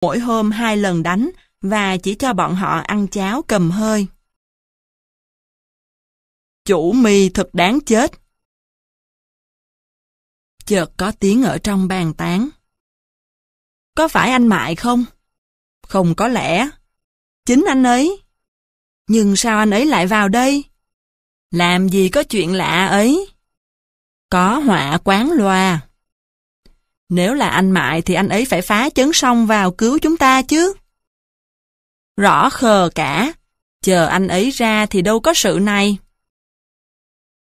mỗi hôm hai lần đánh và chỉ cho bọn họ ăn cháo cầm hơi. Chủ mì thật đáng chết. Chợt có tiếng ở trong bàn tán. Có phải anh Mại không? Không có lẽ. Chính anh ấy. Nhưng sao anh ấy lại vào đây? Làm gì có chuyện lạ ấy? Có họa quán loa. Nếu là anh Mại thì anh ấy phải phá chấn sông vào cứu chúng ta chứ. Rõ khờ cả, chờ anh ấy ra thì đâu có sự này.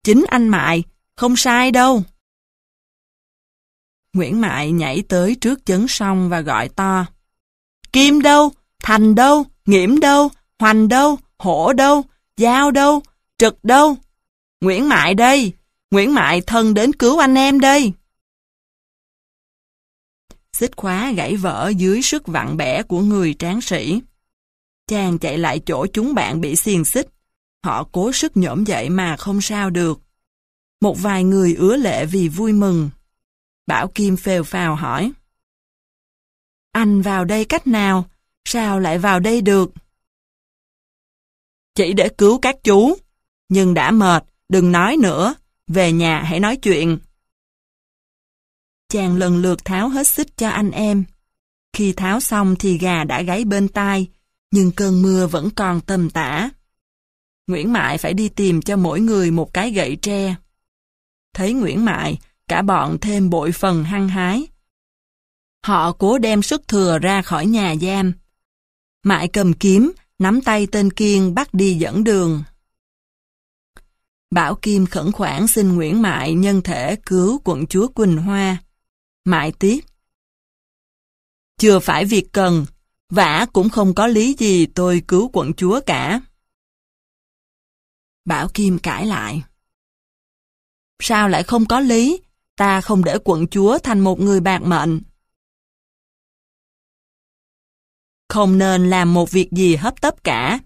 Chính anh Mại, không sai đâu. Nguyễn Mại nhảy tới trước chấn sông và gọi to. Kim đâu, thành đâu, nghiễm đâu, hoành đâu, hổ đâu, dao đâu, trực đâu. Nguyễn Mại đây, Nguyễn Mại thân đến cứu anh em đây xích khóa gãy vỡ dưới sức vặn bẻ của người tráng sĩ. Chàng chạy lại chỗ chúng bạn bị xiềng xích. Họ cố sức nhổm dậy mà không sao được. Một vài người ứa lệ vì vui mừng. Bảo Kim phèo phào hỏi. Anh vào đây cách nào? Sao lại vào đây được? Chỉ để cứu các chú. Nhưng đã mệt, đừng nói nữa. Về nhà hãy nói chuyện. Chàng lần lượt tháo hết xích cho anh em. Khi tháo xong thì gà đã gáy bên tai, nhưng cơn mưa vẫn còn tầm tả. Nguyễn Mại phải đi tìm cho mỗi người một cái gậy tre. Thấy Nguyễn Mại, cả bọn thêm bội phần hăng hái. Họ cố đem sức thừa ra khỏi nhà giam. Mại cầm kiếm, nắm tay tên Kiên bắt đi dẫn đường. Bảo Kim khẩn khoản xin Nguyễn Mại nhân thể cứu quận chúa Quỳnh Hoa mãi tiếp. Chưa phải việc cần, vả cũng không có lý gì tôi cứu quận chúa cả. Bảo Kim cãi lại. Sao lại không có lý, ta không để quận chúa thành một người bạc mệnh. Không nên làm một việc gì hấp tấp cả.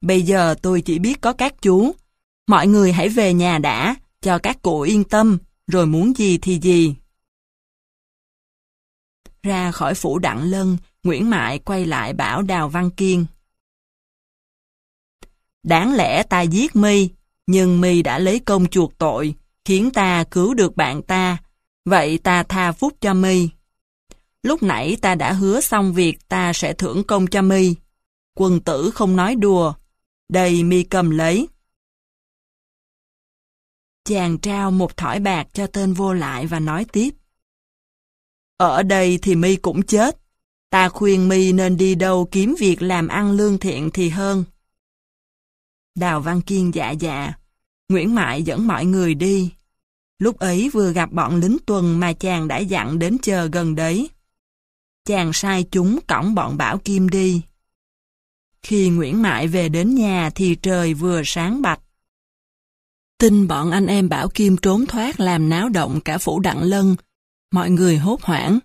Bây giờ tôi chỉ biết có các chú. Mọi người hãy về nhà đã, cho các cụ yên tâm, rồi muốn gì thì gì. Ra khỏi phủ Đặng Lân, Nguyễn Mại quay lại bảo Đào Văn Kiên. Đáng lẽ ta giết mi, nhưng mi đã lấy công chuộc tội, khiến ta cứu được bạn ta, vậy ta tha phúc cho mi. Lúc nãy ta đã hứa xong việc ta sẽ thưởng công cho mi. Quân tử không nói đùa, đây mi cầm lấy. Chàng trao một thỏi bạc cho tên vô lại và nói tiếp. Ở đây thì mi cũng chết. Ta khuyên mi nên đi đâu kiếm việc làm ăn lương thiện thì hơn. Đào Văn Kiên dạ dạ. Nguyễn Mại dẫn mọi người đi. Lúc ấy vừa gặp bọn lính tuần mà chàng đã dặn đến chờ gần đấy. Chàng sai chúng cõng bọn Bảo Kim đi. Khi Nguyễn Mại về đến nhà thì trời vừa sáng bạch. Tin bọn anh em Bảo Kim trốn thoát làm náo động cả phủ Đặng Lân mọi người hốt hoảng.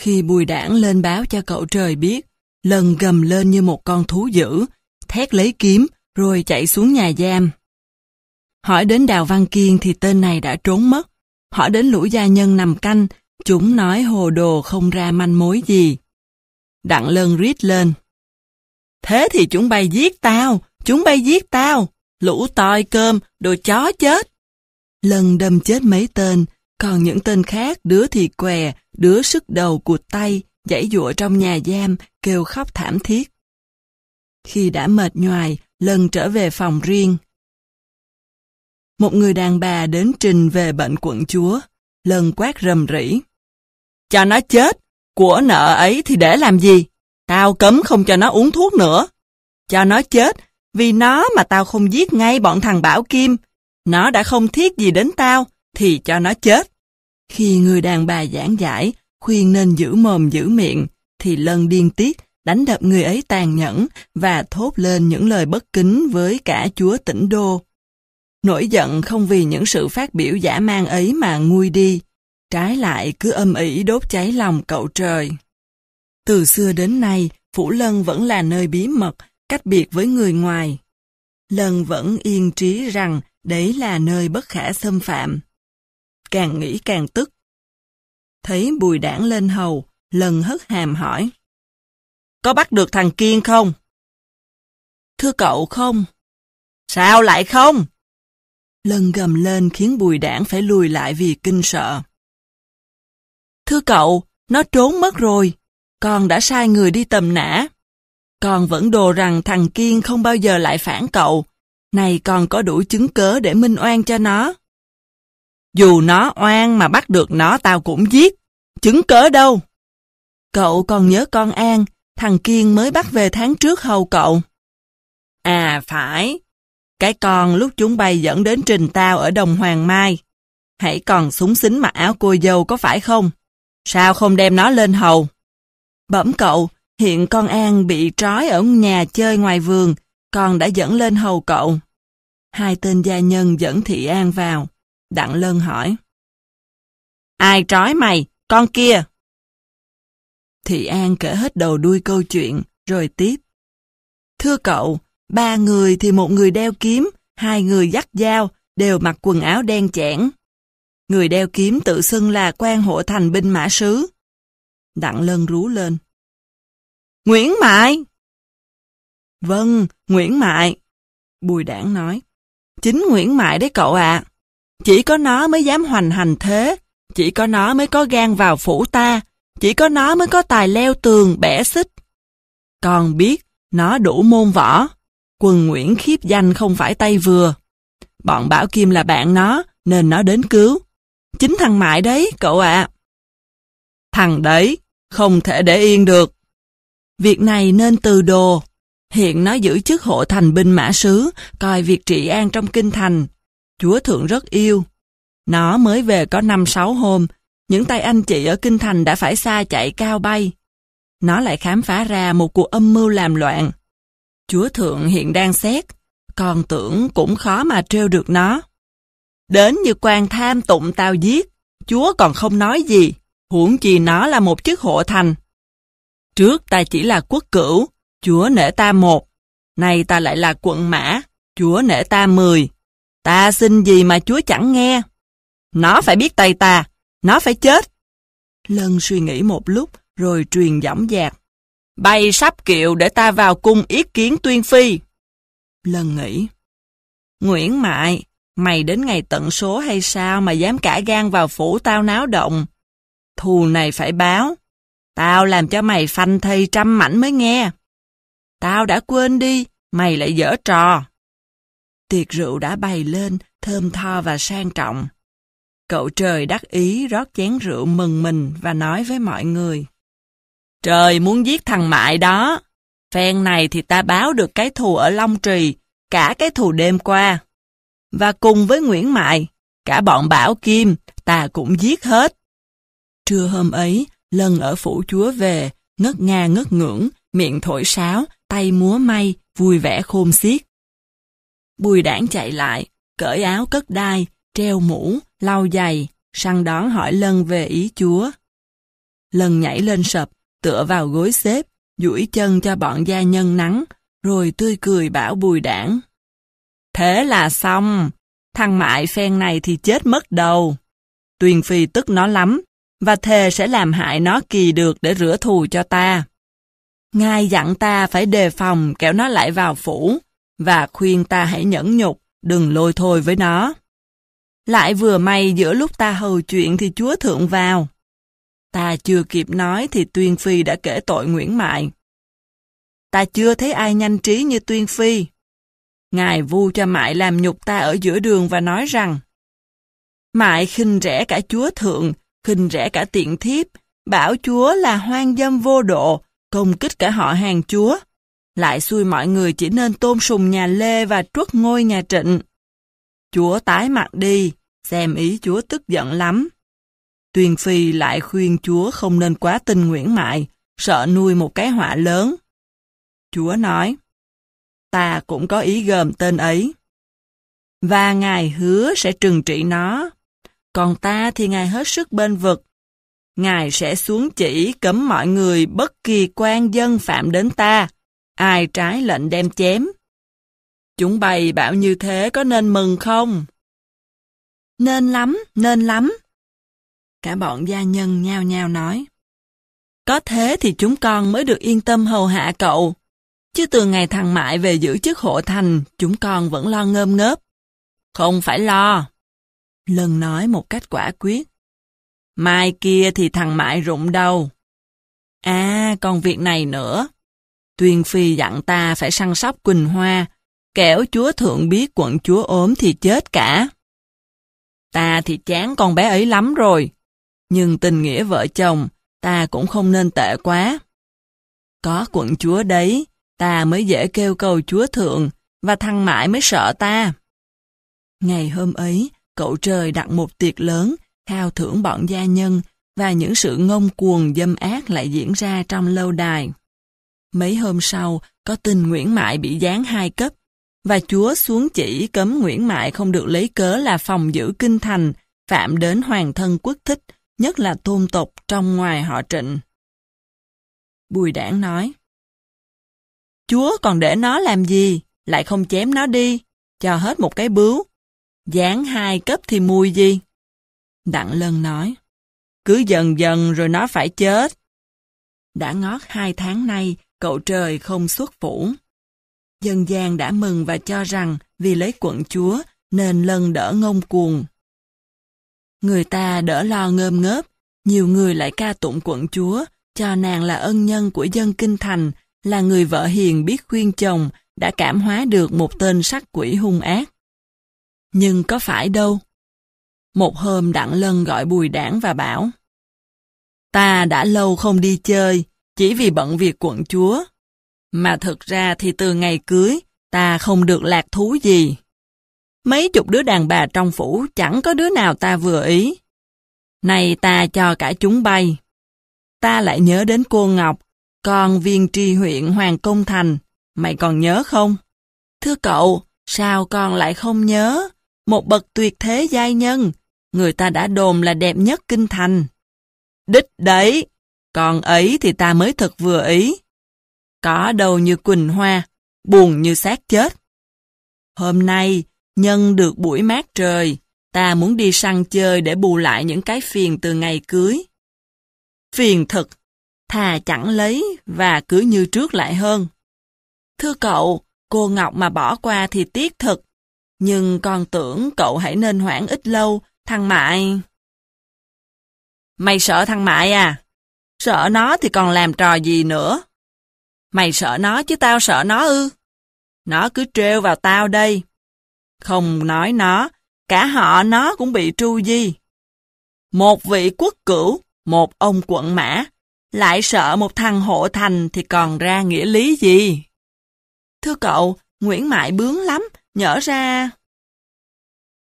Khi bùi đảng lên báo cho cậu trời biết, lần gầm lên như một con thú dữ, thét lấy kiếm, rồi chạy xuống nhà giam. Hỏi đến Đào Văn Kiên thì tên này đã trốn mất. Hỏi đến lũ gia nhân nằm canh, chúng nói hồ đồ không ra manh mối gì. Đặng lơn rít lên. Thế thì chúng bay giết tao, chúng bay giết tao, lũ toi cơm, đồ chó chết. Lần đâm chết mấy tên, còn những tên khác, đứa thì què, đứa sức đầu cụt tay, dãy dụa trong nhà giam, kêu khóc thảm thiết. Khi đã mệt nhoài, lần trở về phòng riêng. Một người đàn bà đến trình về bệnh quận chúa, lần quát rầm rỉ. Cho nó chết, của nợ ấy thì để làm gì? Tao cấm không cho nó uống thuốc nữa. Cho nó chết, vì nó mà tao không giết ngay bọn thằng Bảo Kim. Nó đã không thiết gì đến tao, thì cho nó chết. Khi người đàn bà giảng giải, khuyên nên giữ mồm giữ miệng, thì lân điên tiết, đánh đập người ấy tàn nhẫn và thốt lên những lời bất kính với cả chúa tỉnh đô. Nổi giận không vì những sự phát biểu giả mang ấy mà nguôi đi, trái lại cứ âm ỉ đốt cháy lòng cậu trời. Từ xưa đến nay, Phủ Lân vẫn là nơi bí mật, cách biệt với người ngoài. Lân vẫn yên trí rằng đấy là nơi bất khả xâm phạm càng nghĩ càng tức. Thấy bùi đảng lên hầu, lần hất hàm hỏi. Có bắt được thằng Kiên không? Thưa cậu không? Sao lại không? Lần gầm lên khiến bùi đảng phải lùi lại vì kinh sợ. Thưa cậu, nó trốn mất rồi. Con đã sai người đi tầm nã. Con vẫn đồ rằng thằng Kiên không bao giờ lại phản cậu. Này còn có đủ chứng cớ để minh oan cho nó. Dù nó oan mà bắt được nó tao cũng giết. Chứng cớ đâu? Cậu còn nhớ con An, thằng Kiên mới bắt về tháng trước hầu cậu. À phải, cái con lúc chúng bay dẫn đến trình tao ở đồng Hoàng Mai. Hãy còn súng xính mặc áo cô dâu có phải không? Sao không đem nó lên hầu? Bẩm cậu, hiện con An bị trói ở nhà chơi ngoài vườn, con đã dẫn lên hầu cậu. Hai tên gia nhân dẫn Thị An vào. Đặng lân hỏi. Ai trói mày, con kia? Thị An kể hết đầu đuôi câu chuyện, rồi tiếp. Thưa cậu, ba người thì một người đeo kiếm, hai người dắt dao, đều mặc quần áo đen chẽn. Người đeo kiếm tự xưng là quan hộ thành binh mã sứ. Đặng Lân rú lên. Nguyễn Mại! Vâng, Nguyễn Mại. Bùi Đảng nói. Chính Nguyễn Mại đấy cậu ạ. Chỉ có nó mới dám hoành hành thế, chỉ có nó mới có gan vào phủ ta, chỉ có nó mới có tài leo tường bẻ xích. còn biết, nó đủ môn võ, quần Nguyễn khiếp danh không phải tay vừa. Bọn Bảo Kim là bạn nó, nên nó đến cứu. Chính thằng Mại đấy, cậu ạ. Thằng đấy, không thể để yên được. Việc này nên từ đồ. Hiện nó giữ chức hộ thành binh mã sứ, coi việc trị an trong kinh thành, Chúa Thượng rất yêu. Nó mới về có 5-6 hôm, những tay anh chị ở Kinh Thành đã phải xa chạy cao bay. Nó lại khám phá ra một cuộc âm mưu làm loạn. Chúa Thượng hiện đang xét, còn tưởng cũng khó mà trêu được nó. Đến như quan tham tụng tao giết, Chúa còn không nói gì, huống chi nó là một chức hộ thành. Trước ta chỉ là quốc cửu, Chúa nể ta một, nay ta lại là quận mã, Chúa nể ta mười. Ta xin gì mà Chúa chẳng nghe. Nó phải biết tay ta, nó phải chết. Lân suy nghĩ một lúc rồi truyền giọng dạc. Bay sắp kiệu để ta vào cung yết kiến tuyên phi. Lân nghĩ. Nguyễn Mại, mày đến ngày tận số hay sao mà dám cả gan vào phủ tao náo động? Thù này phải báo. Tao làm cho mày phanh thây trăm mảnh mới nghe. Tao đã quên đi, mày lại dở trò. Tiệc rượu đã bày lên, thơm tho và sang trọng. Cậu trời đắc ý rót chén rượu mừng mình và nói với mọi người. Trời muốn giết thằng mại đó. Phen này thì ta báo được cái thù ở Long Trì, cả cái thù đêm qua. Và cùng với Nguyễn Mại, cả bọn Bảo Kim, ta cũng giết hết. Trưa hôm ấy, lần ở phủ chúa về, ngất nga ngất ngưỡng, miệng thổi sáo, tay múa may, vui vẻ khôn xiết. Bùi đảng chạy lại, cởi áo cất đai, treo mũ, lau giày, săn đón hỏi Lân về ý chúa. Lân nhảy lên sập, tựa vào gối xếp, duỗi chân cho bọn gia nhân nắng, rồi tươi cười bảo bùi đảng. Thế là xong, thằng mại phen này thì chết mất đầu. Tuyền Phi tức nó lắm, và thề sẽ làm hại nó kỳ được để rửa thù cho ta. Ngài dặn ta phải đề phòng kẻo nó lại vào phủ, và khuyên ta hãy nhẫn nhục, đừng lôi thôi với nó. Lại vừa may giữa lúc ta hầu chuyện thì Chúa Thượng vào. Ta chưa kịp nói thì Tuyên Phi đã kể tội Nguyễn Mại. Ta chưa thấy ai nhanh trí như Tuyên Phi. Ngài vu cho Mại làm nhục ta ở giữa đường và nói rằng Mại khinh rẻ cả Chúa Thượng, khinh rẻ cả tiện thiếp, bảo Chúa là hoang dâm vô độ, công kích cả họ hàng Chúa, lại xui mọi người chỉ nên tôn sùng nhà Lê và truất ngôi nhà Trịnh. Chúa tái mặt đi, xem ý Chúa tức giận lắm. Tuyền Phi lại khuyên Chúa không nên quá tình Nguyễn Mại, sợ nuôi một cái họa lớn. Chúa nói, ta cũng có ý gồm tên ấy. Và Ngài hứa sẽ trừng trị nó, còn ta thì Ngài hết sức bên vực. Ngài sẽ xuống chỉ cấm mọi người bất kỳ quan dân phạm đến ta, ai trái lệnh đem chém. Chúng bày bảo như thế có nên mừng không? Nên lắm, nên lắm. Cả bọn gia nhân nhao nhao nói. Có thế thì chúng con mới được yên tâm hầu hạ cậu. Chứ từ ngày thằng Mại về giữ chức hộ thành, chúng con vẫn lo ngơm ngớp. Không phải lo. lần nói một cách quả quyết. Mai kia thì thằng Mại rụng đầu. À, còn việc này nữa. Tuyên phi dặn ta phải săn sóc Quỳnh Hoa, kẻo chúa thượng biết quận chúa ốm thì chết cả. Ta thì chán con bé ấy lắm rồi, nhưng tình nghĩa vợ chồng, ta cũng không nên tệ quá. Có quận chúa đấy, ta mới dễ kêu cầu chúa thượng, và thằng mãi mới sợ ta. Ngày hôm ấy, cậu trời đặt một tiệc lớn, khao thưởng bọn gia nhân, và những sự ngông cuồng dâm ác lại diễn ra trong lâu đài. Mấy hôm sau, có tin Nguyễn Mại bị giáng hai cấp, và Chúa xuống chỉ cấm Nguyễn Mại không được lấy cớ là phòng giữ kinh thành, phạm đến hoàng thân quốc thích, nhất là tôn tộc trong ngoài họ trịnh. Bùi đảng nói, Chúa còn để nó làm gì, lại không chém nó đi, cho hết một cái bướu, dán hai cấp thì mùi gì? Đặng Lân nói, cứ dần dần rồi nó phải chết. Đã ngót hai tháng nay, cậu trời không xuất phủ. Dân gian đã mừng và cho rằng vì lấy quận chúa nên lần đỡ ngông cuồng. Người ta đỡ lo ngơm ngớp, nhiều người lại ca tụng quận chúa, cho nàng là ân nhân của dân kinh thành, là người vợ hiền biết khuyên chồng, đã cảm hóa được một tên sắc quỷ hung ác. Nhưng có phải đâu? Một hôm Đặng Lân gọi Bùi Đảng và bảo Ta đã lâu không đi chơi, chỉ vì bận việc quận chúa. Mà thật ra thì từ ngày cưới, ta không được lạc thú gì. Mấy chục đứa đàn bà trong phủ chẳng có đứa nào ta vừa ý. này ta cho cả chúng bay. Ta lại nhớ đến cô Ngọc, con viên tri huyện Hoàng Công Thành. Mày còn nhớ không? Thưa cậu, sao con lại không nhớ? Một bậc tuyệt thế giai nhân, người ta đã đồn là đẹp nhất kinh thành. Đích đấy, còn ấy thì ta mới thật vừa ý. Có đầu như quỳnh hoa, buồn như xác chết. Hôm nay, nhân được buổi mát trời, ta muốn đi săn chơi để bù lại những cái phiền từ ngày cưới. Phiền thật, thà chẳng lấy và cứ như trước lại hơn. Thưa cậu, cô Ngọc mà bỏ qua thì tiếc thật, nhưng con tưởng cậu hãy nên hoãn ít lâu, thằng Mại... Mày sợ thằng Mại à? Sợ nó thì còn làm trò gì nữa? Mày sợ nó chứ tao sợ nó ư? Nó cứ trêu vào tao đây. Không nói nó, cả họ nó cũng bị tru di. Một vị quốc cửu, một ông quận mã, lại sợ một thằng hộ thành thì còn ra nghĩa lý gì? Thưa cậu, Nguyễn Mại bướng lắm, nhở ra...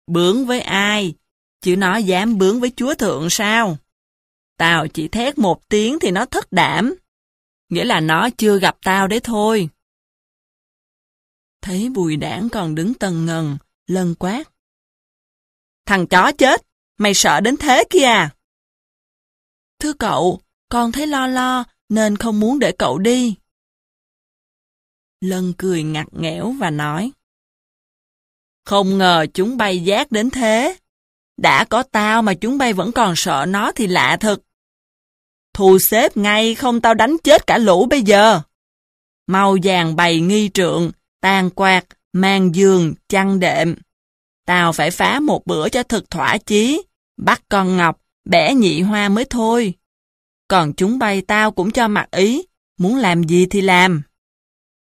Bướng với ai? Chứ nó dám bướng với chúa thượng sao? Tao chỉ thét một tiếng thì nó thất đảm. Nghĩa là nó chưa gặp tao đấy thôi. Thấy bùi đảng còn đứng tần ngần, lân quát. Thằng chó chết, mày sợ đến thế kia à Thưa cậu, con thấy lo lo nên không muốn để cậu đi. Lân cười ngặt nghẽo và nói. Không ngờ chúng bay giác đến thế. Đã có tao mà chúng bay vẫn còn sợ nó thì lạ thật thu xếp ngay không tao đánh chết cả lũ bây giờ. Màu vàng bày nghi trượng, tàn quạt, mang giường, chăn đệm. Tao phải phá một bữa cho thực thỏa chí, bắt con ngọc, bẻ nhị hoa mới thôi. Còn chúng bay tao cũng cho mặt ý, muốn làm gì thì làm.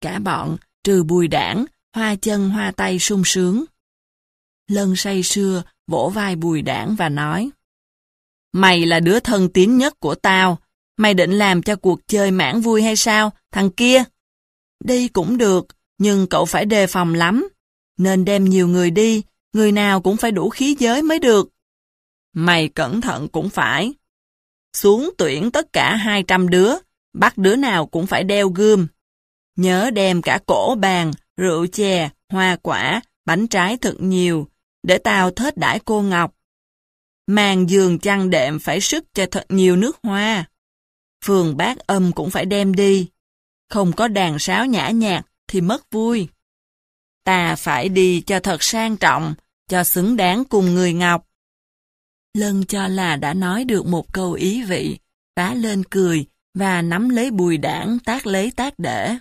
Cả bọn, trừ bùi đảng, hoa chân hoa tay sung sướng. Lân say sưa, vỗ vai bùi đảng và nói. Mày là đứa thân tín nhất của tao. Mày định làm cho cuộc chơi mãn vui hay sao, thằng kia? Đi cũng được, nhưng cậu phải đề phòng lắm. Nên đem nhiều người đi, người nào cũng phải đủ khí giới mới được. Mày cẩn thận cũng phải. Xuống tuyển tất cả 200 đứa, bắt đứa nào cũng phải đeo gươm. Nhớ đem cả cổ bàn, rượu chè, hoa quả, bánh trái thật nhiều, để tao thết đãi cô Ngọc màn giường chăn đệm phải sức cho thật nhiều nước hoa. Phường bát âm cũng phải đem đi. Không có đàn sáo nhã nhạc thì mất vui. Ta phải đi cho thật sang trọng, cho xứng đáng cùng người Ngọc. Lân cho là đã nói được một câu ý vị, phá lên cười và nắm lấy bùi đảng tác lấy tác để.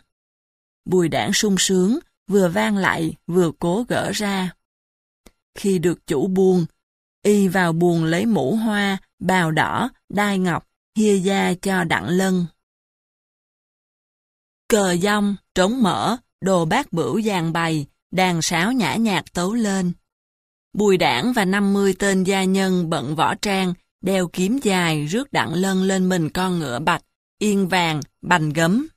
Bùi đảng sung sướng, vừa vang lại vừa cố gỡ ra. Khi được chủ buông, y vào buồn lấy mũ hoa, bào đỏ, đai ngọc, hia da cho đặng lân. Cờ dông, trống mở đồ bát bửu dàn bày, đàn sáo nhã nhạc tấu lên. Bùi đảng và 50 tên gia nhân bận võ trang, đeo kiếm dài rước đặng lân lên mình con ngựa bạch, yên vàng, bành gấm.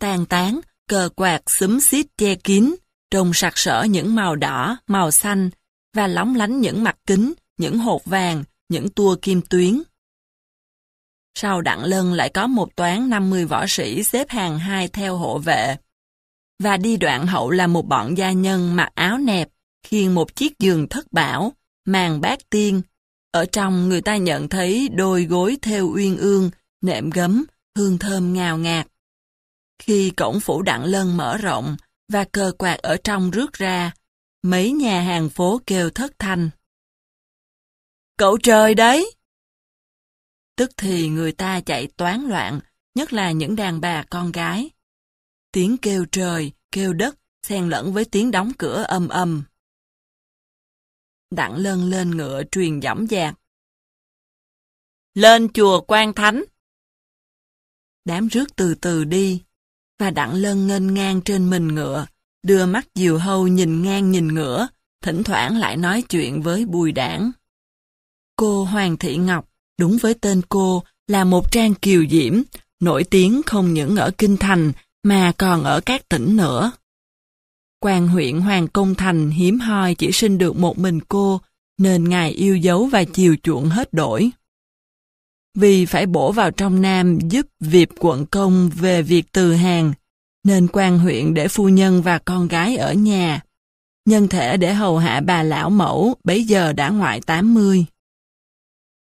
Tàn tán, cờ quạt xúm xít che kín, trông sặc sỡ những màu đỏ, màu xanh, và lóng lánh những mặt kính, những hộp vàng, những tua kim tuyến. Sau Đặng Lân lại có một toán 50 võ sĩ xếp hàng hai theo hộ vệ. Và đi đoạn hậu là một bọn gia nhân mặc áo nẹp, khiêng một chiếc giường thất bảo, màn bát tiên. Ở trong người ta nhận thấy đôi gối theo uyên ương, nệm gấm, hương thơm ngào ngạt. Khi cổng phủ Đặng Lân mở rộng và cờ quạt ở trong rước ra, Mấy nhà hàng phố kêu thất thanh. Cậu trời đấy! Tức thì người ta chạy toán loạn, nhất là những đàn bà con gái. Tiếng kêu trời, kêu đất, xen lẫn với tiếng đóng cửa âm âm. Đặng lân lên ngựa truyền dõng dạc. Lên chùa Quan Thánh! Đám rước từ từ đi, và đặng lân ngênh ngang trên mình ngựa, đưa mắt diều hâu nhìn ngang nhìn ngửa, thỉnh thoảng lại nói chuyện với bùi đảng. Cô Hoàng Thị Ngọc, đúng với tên cô, là một trang kiều diễm, nổi tiếng không những ở Kinh Thành mà còn ở các tỉnh nữa. Quan huyện Hoàng Công Thành hiếm hoi chỉ sinh được một mình cô, nên ngài yêu dấu và chiều chuộng hết đổi. Vì phải bổ vào trong Nam giúp việc quận công về việc từ hàng, nên quan huyện để phu nhân và con gái ở nhà. Nhân thể để hầu hạ bà lão mẫu, bấy giờ đã ngoại 80.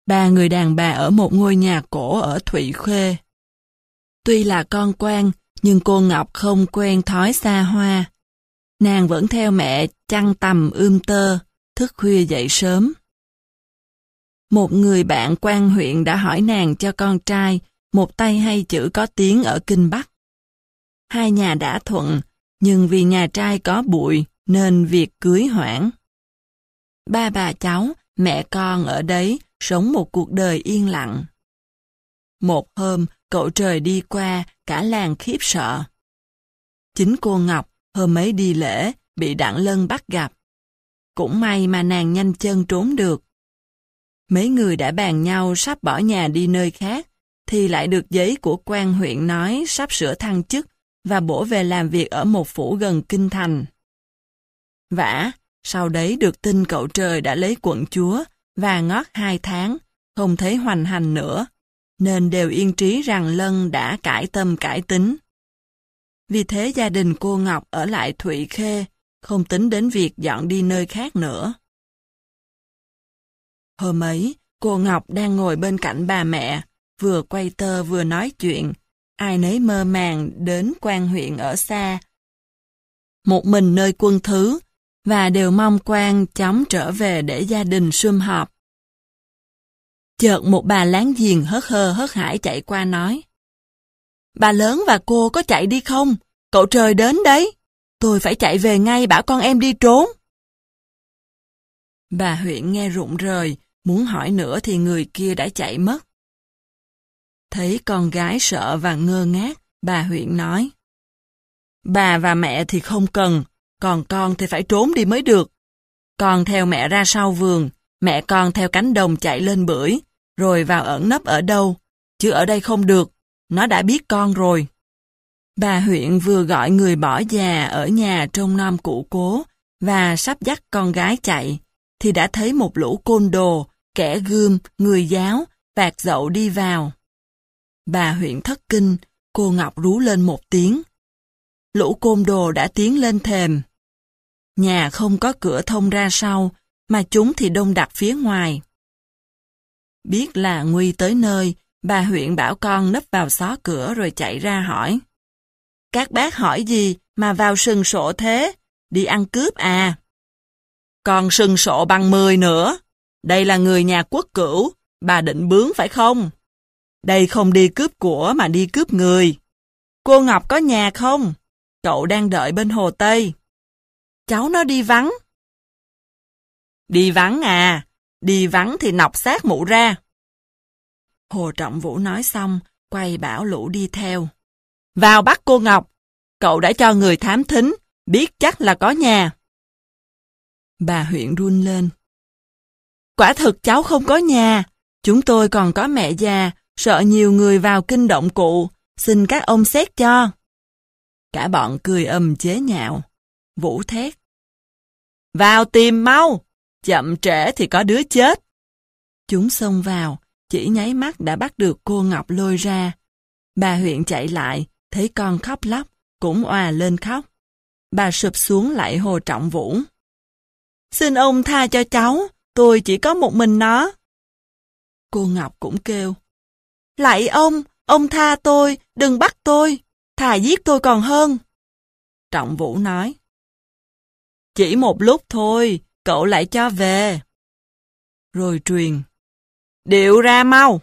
Ba người đàn bà ở một ngôi nhà cổ ở Thụy Khuê. Tuy là con quan, nhưng cô Ngọc không quen thói xa hoa. Nàng vẫn theo mẹ chăn tầm ươm tơ, thức khuya dậy sớm. Một người bạn quan huyện đã hỏi nàng cho con trai, một tay hay chữ có tiếng ở Kinh Bắc hai nhà đã thuận, nhưng vì nhà trai có bụi nên việc cưới hoãn. Ba bà cháu, mẹ con ở đấy sống một cuộc đời yên lặng. Một hôm, cậu trời đi qua, cả làng khiếp sợ. Chính cô Ngọc, hôm ấy đi lễ, bị đặng lân bắt gặp. Cũng may mà nàng nhanh chân trốn được. Mấy người đã bàn nhau sắp bỏ nhà đi nơi khác, thì lại được giấy của quan huyện nói sắp sửa thăng chức và bổ về làm việc ở một phủ gần kinh thành. Vả, sau đấy được tin cậu trời đã lấy quận chúa và ngót hai tháng, không thấy hoành hành nữa, nên đều yên trí rằng Lân đã cải tâm cải tính. Vì thế gia đình cô Ngọc ở lại Thụy Khê, không tính đến việc dọn đi nơi khác nữa. Hôm ấy, cô Ngọc đang ngồi bên cạnh bà mẹ, vừa quay tơ vừa nói chuyện, ai nấy mơ màng đến quan huyện ở xa. Một mình nơi quân thứ, và đều mong quan chóng trở về để gia đình sum họp. Chợt một bà láng giềng hớt hơ hớt hải chạy qua nói. Bà lớn và cô có chạy đi không? Cậu trời đến đấy. Tôi phải chạy về ngay bảo con em đi trốn. Bà huyện nghe rụng rời, muốn hỏi nữa thì người kia đã chạy mất. Thấy con gái sợ và ngơ ngác, bà huyện nói. Bà và mẹ thì không cần, còn con thì phải trốn đi mới được. Con theo mẹ ra sau vườn, mẹ con theo cánh đồng chạy lên bưởi, rồi vào ẩn nấp ở đâu, chứ ở đây không được, nó đã biết con rồi. Bà huyện vừa gọi người bỏ già ở nhà trông nom cụ cố và sắp dắt con gái chạy, thì đã thấy một lũ côn đồ, kẻ gươm, người giáo, vạt dậu đi vào. Bà huyện thất kinh, cô Ngọc rú lên một tiếng. Lũ côn đồ đã tiến lên thềm. Nhà không có cửa thông ra sau, mà chúng thì đông đặt phía ngoài. Biết là Nguy tới nơi, bà huyện bảo con nấp vào xó cửa rồi chạy ra hỏi. Các bác hỏi gì mà vào sừng sổ thế? Đi ăn cướp à? Còn sừng sổ bằng mười nữa. Đây là người nhà quốc cửu, bà định bướng phải không? Đây không đi cướp của mà đi cướp người. Cô Ngọc có nhà không? Cậu đang đợi bên Hồ Tây. Cháu nó đi vắng. Đi vắng à, đi vắng thì nọc xác mụ ra. Hồ Trọng Vũ nói xong, quay bảo lũ đi theo. Vào bắt cô Ngọc, cậu đã cho người thám thính, biết chắc là có nhà. Bà huyện run lên. Quả thực cháu không có nhà, chúng tôi còn có mẹ già, sợ nhiều người vào kinh động cụ, xin các ông xét cho. Cả bọn cười ầm chế nhạo. Vũ thét. Vào tìm mau, chậm trễ thì có đứa chết. Chúng xông vào, chỉ nháy mắt đã bắt được cô Ngọc lôi ra. Bà huyện chạy lại, thấy con khóc lóc, cũng oà lên khóc. Bà sụp xuống lại hồ trọng vũ. Xin ông tha cho cháu, tôi chỉ có một mình nó. Cô Ngọc cũng kêu. Lại ông, ông tha tôi, đừng bắt tôi, thà giết tôi còn hơn. Trọng Vũ nói. Chỉ một lúc thôi, cậu lại cho về. Rồi truyền. Điệu ra mau!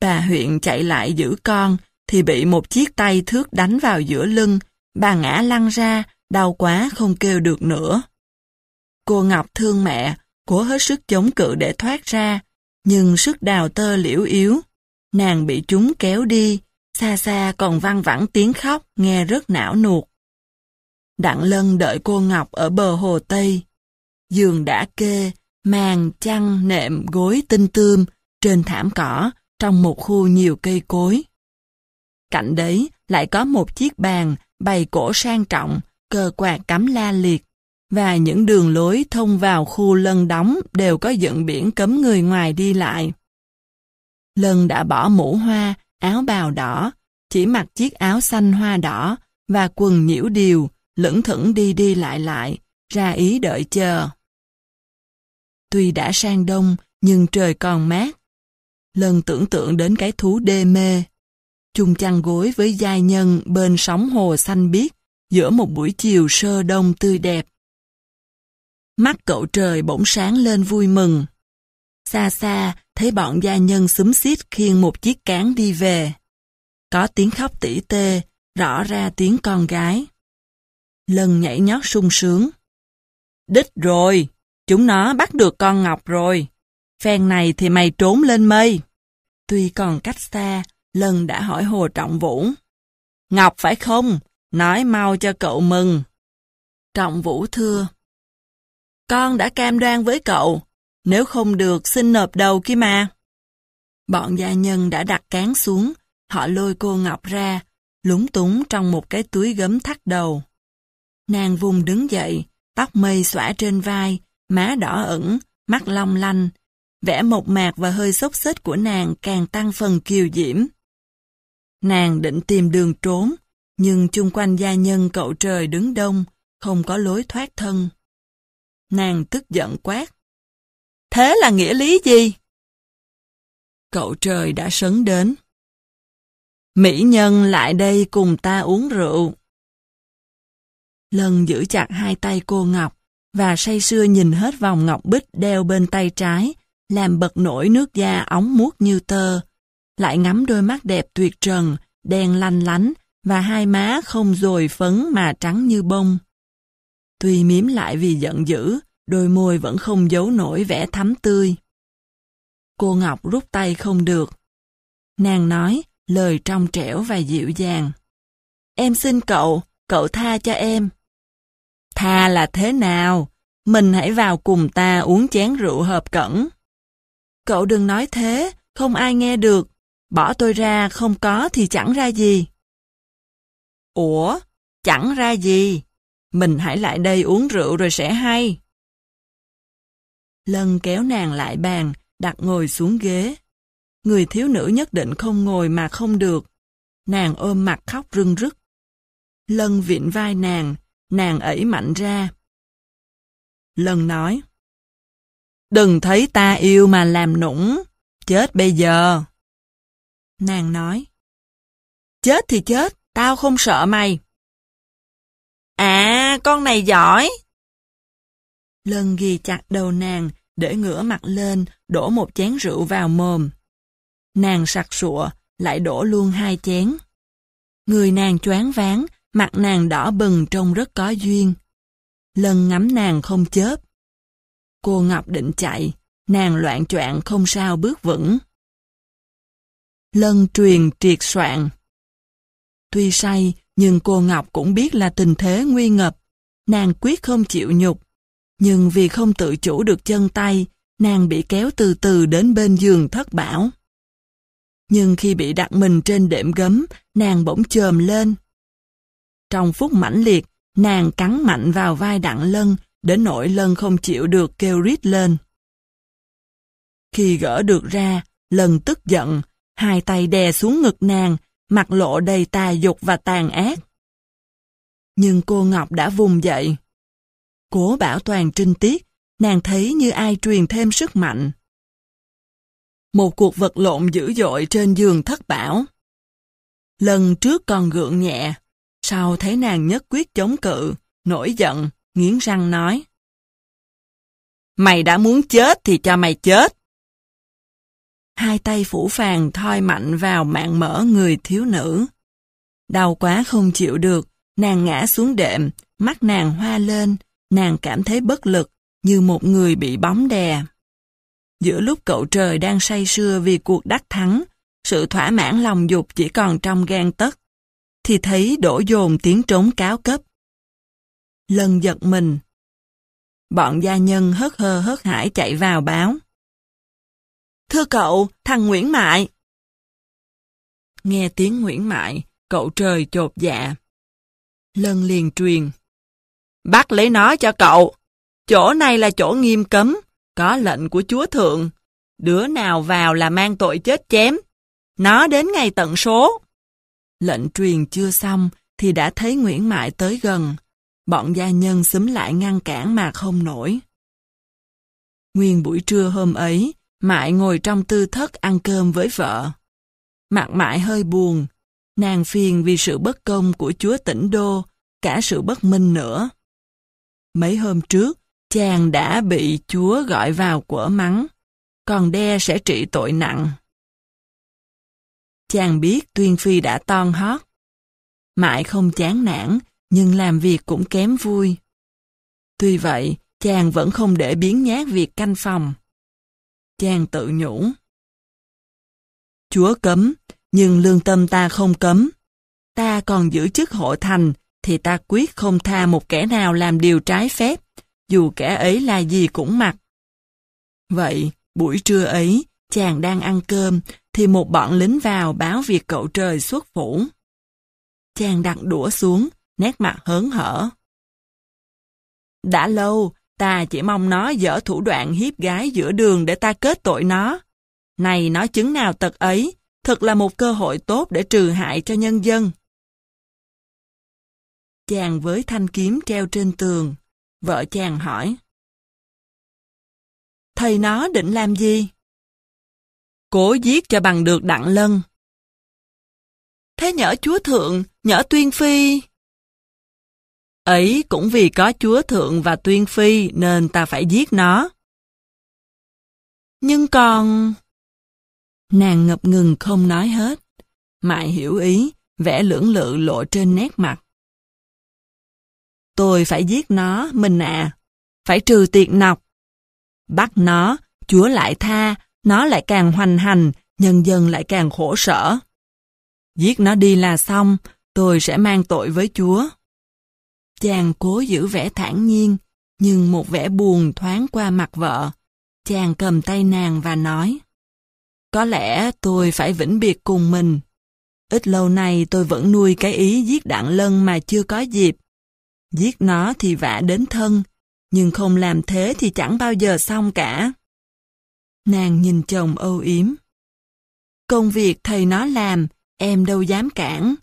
Bà huyện chạy lại giữ con, thì bị một chiếc tay thước đánh vào giữa lưng, bà ngã lăn ra, đau quá không kêu được nữa. Cô Ngọc thương mẹ, cố hết sức chống cự để thoát ra, nhưng sức đào tơ liễu yếu. Nàng bị chúng kéo đi, xa xa còn văng vẳng tiếng khóc, nghe rất não nuột. Đặng lân đợi cô Ngọc ở bờ hồ Tây. Giường đã kê, màn, chăn, nệm, gối tinh tươm, trên thảm cỏ, trong một khu nhiều cây cối. Cạnh đấy lại có một chiếc bàn, bày cổ sang trọng, cờ quạt cắm la liệt, và những đường lối thông vào khu lân đóng đều có dựng biển cấm người ngoài đi lại. Lân đã bỏ mũ hoa, áo bào đỏ, chỉ mặc chiếc áo xanh hoa đỏ và quần nhiễu điều, lững thững đi đi lại lại, ra ý đợi chờ. Tuy đã sang đông, nhưng trời còn mát. Lân tưởng tượng đến cái thú đê mê. Chung chăn gối với giai nhân bên sóng hồ xanh biếc, giữa một buổi chiều sơ đông tươi đẹp. Mắt cậu trời bỗng sáng lên vui mừng. Xa xa, thấy bọn gia nhân xúm xít khiêng một chiếc cán đi về. Có tiếng khóc tỉ tê, rõ ra tiếng con gái. Lần nhảy nhót sung sướng. Đích rồi, chúng nó bắt được con Ngọc rồi. Phen này thì mày trốn lên mây. Tuy còn cách xa, lần đã hỏi Hồ Trọng Vũ. Ngọc phải không? Nói mau cho cậu mừng. Trọng Vũ thưa. Con đã cam đoan với cậu, nếu không được xin nộp đầu kia mà. Bọn gia nhân đã đặt cán xuống, họ lôi cô Ngọc ra, lúng túng trong một cái túi gấm thắt đầu. Nàng vùng đứng dậy, tóc mây xõa trên vai, má đỏ ẩn, mắt long lanh. Vẻ mộc mạc và hơi sốc xếch của nàng càng tăng phần kiều diễm. Nàng định tìm đường trốn, nhưng chung quanh gia nhân cậu trời đứng đông, không có lối thoát thân. Nàng tức giận quát. Thế là nghĩa lý gì? Cậu trời đã sấn đến. Mỹ nhân lại đây cùng ta uống rượu. Lần giữ chặt hai tay cô Ngọc và say xưa nhìn hết vòng ngọc bích đeo bên tay trái, làm bật nổi nước da ống muốt như tơ. Lại ngắm đôi mắt đẹp tuyệt trần, đen lanh lánh và hai má không dồi phấn mà trắng như bông. Tuy miếm lại vì giận dữ, đôi môi vẫn không giấu nổi vẻ thắm tươi. Cô Ngọc rút tay không được. Nàng nói, lời trong trẻo và dịu dàng. Em xin cậu, cậu tha cho em. Tha là thế nào? Mình hãy vào cùng ta uống chén rượu hợp cẩn. Cậu đừng nói thế, không ai nghe được. Bỏ tôi ra, không có thì chẳng ra gì. Ủa, chẳng ra gì. Mình hãy lại đây uống rượu rồi sẽ hay. Lân kéo nàng lại bàn, đặt ngồi xuống ghế. Người thiếu nữ nhất định không ngồi mà không được. Nàng ôm mặt khóc rưng rức. Lân vịn vai nàng, nàng ẩy mạnh ra. Lân nói, Đừng thấy ta yêu mà làm nũng, chết bây giờ. Nàng nói, Chết thì chết, tao không sợ mày. À, con này giỏi. Lần ghi chặt đầu nàng, để ngửa mặt lên, đổ một chén rượu vào mồm. Nàng sặc sụa, lại đổ luôn hai chén. Người nàng choáng váng, mặt nàng đỏ bừng trông rất có duyên. Lần ngắm nàng không chớp. Cô Ngọc định chạy, nàng loạn choạng không sao bước vững. Lân truyền triệt soạn. Tuy say, nhưng cô Ngọc cũng biết là tình thế nguy ngập, nàng quyết không chịu nhục. Nhưng vì không tự chủ được chân tay, nàng bị kéo từ từ đến bên giường thất bảo. Nhưng khi bị đặt mình trên đệm gấm, nàng bỗng chồm lên. Trong phút mãnh liệt, nàng cắn mạnh vào vai đặng lân, đến nỗi lân không chịu được kêu rít lên. Khi gỡ được ra, lần tức giận, hai tay đè xuống ngực nàng, mặt lộ đầy tà dục và tàn ác nhưng cô Ngọc đã vùng dậy. Cố bảo toàn trinh tiết, nàng thấy như ai truyền thêm sức mạnh. Một cuộc vật lộn dữ dội trên giường thất bảo. Lần trước còn gượng nhẹ, sau thấy nàng nhất quyết chống cự, nổi giận, nghiến răng nói. Mày đã muốn chết thì cho mày chết. Hai tay phủ phàng thoi mạnh vào mạng mỡ người thiếu nữ. Đau quá không chịu được, Nàng ngã xuống đệm, mắt nàng hoa lên, nàng cảm thấy bất lực, như một người bị bóng đè. Giữa lúc cậu trời đang say sưa vì cuộc đắc thắng, sự thỏa mãn lòng dục chỉ còn trong gan tấc, thì thấy đổ dồn tiếng trống cáo cấp. Lần giật mình, bọn gia nhân hớt hơ hớt hải chạy vào báo. Thưa cậu, thằng Nguyễn Mại! Nghe tiếng Nguyễn Mại, cậu trời chột dạ. Lân liền truyền. bác lấy nó cho cậu. Chỗ này là chỗ nghiêm cấm, có lệnh của chúa thượng. Đứa nào vào là mang tội chết chém. Nó đến ngày tận số. Lệnh truyền chưa xong thì đã thấy Nguyễn Mại tới gần. Bọn gia nhân xúm lại ngăn cản mà không nổi. Nguyên buổi trưa hôm ấy, Mại ngồi trong tư thất ăn cơm với vợ. Mặt Mại hơi buồn, Nàng phiền vì sự bất công của chúa tỉnh đô, cả sự bất minh nữa. Mấy hôm trước, chàng đã bị chúa gọi vào quở mắng, còn đe sẽ trị tội nặng. Chàng biết Tuyên Phi đã ton hót. Mãi không chán nản, nhưng làm việc cũng kém vui. Tuy vậy, chàng vẫn không để biến nhát việc canh phòng. Chàng tự nhủ. Chúa cấm, nhưng lương tâm ta không cấm. Ta còn giữ chức hộ thành, thì ta quyết không tha một kẻ nào làm điều trái phép, dù kẻ ấy là gì cũng mặc. Vậy, buổi trưa ấy, chàng đang ăn cơm, thì một bọn lính vào báo việc cậu trời xuất phủ. Chàng đặt đũa xuống, nét mặt hớn hở. Đã lâu, ta chỉ mong nó dở thủ đoạn hiếp gái giữa đường để ta kết tội nó. Này nó chứng nào tật ấy, Thật là một cơ hội tốt để trừ hại cho nhân dân. Chàng với thanh kiếm treo trên tường, vợ chàng hỏi. Thầy nó định làm gì? Cố giết cho bằng được đặng lân. Thế nhỡ chúa thượng, nhỡ tuyên phi... Ấy cũng vì có chúa thượng và tuyên phi nên ta phải giết nó. Nhưng còn... Nàng ngập ngừng không nói hết. Mại hiểu ý, vẽ lưỡng lự lộ trên nét mặt. Tôi phải giết nó, mình à. Phải trừ tiệt nọc. Bắt nó, chúa lại tha, nó lại càng hoành hành, nhân dân lại càng khổ sở. Giết nó đi là xong, tôi sẽ mang tội với chúa. Chàng cố giữ vẻ thản nhiên, nhưng một vẻ buồn thoáng qua mặt vợ. Chàng cầm tay nàng và nói. Có lẽ tôi phải vĩnh biệt cùng mình. Ít lâu nay tôi vẫn nuôi cái ý giết đạn lân mà chưa có dịp. Giết nó thì vạ đến thân, nhưng không làm thế thì chẳng bao giờ xong cả. Nàng nhìn chồng âu yếm. Công việc thầy nó làm, em đâu dám cản,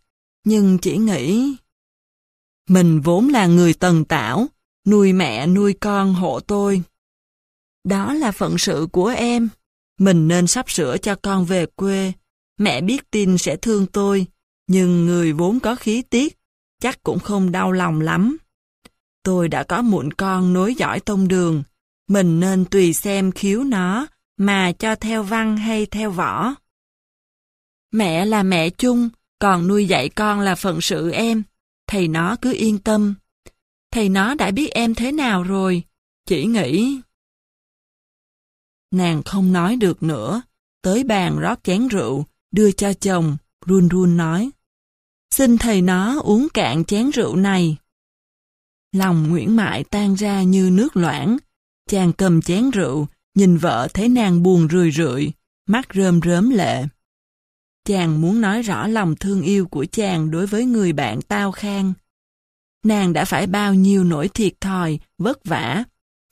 nhưng chỉ nghĩ... Mình vốn là người tần tảo, nuôi mẹ nuôi con hộ tôi. Đó là phận sự của em. Mình nên sắp sửa cho con về quê. Mẹ biết tin sẽ thương tôi, nhưng người vốn có khí tiết, chắc cũng không đau lòng lắm. Tôi đã có muộn con nối dõi tông đường. Mình nên tùy xem khiếu nó, mà cho theo văn hay theo võ. Mẹ là mẹ chung, còn nuôi dạy con là phận sự em. Thầy nó cứ yên tâm. Thầy nó đã biết em thế nào rồi, chỉ nghĩ Nàng không nói được nữa, tới bàn rót chén rượu, đưa cho chồng, run run nói. Xin thầy nó uống cạn chén rượu này. Lòng Nguyễn Mại tan ra như nước loãng, chàng cầm chén rượu, nhìn vợ thấy nàng buồn rười rượi, mắt rơm rớm lệ. Chàng muốn nói rõ lòng thương yêu của chàng đối với người bạn tao khang. Nàng đã phải bao nhiêu nỗi thiệt thòi, vất vả,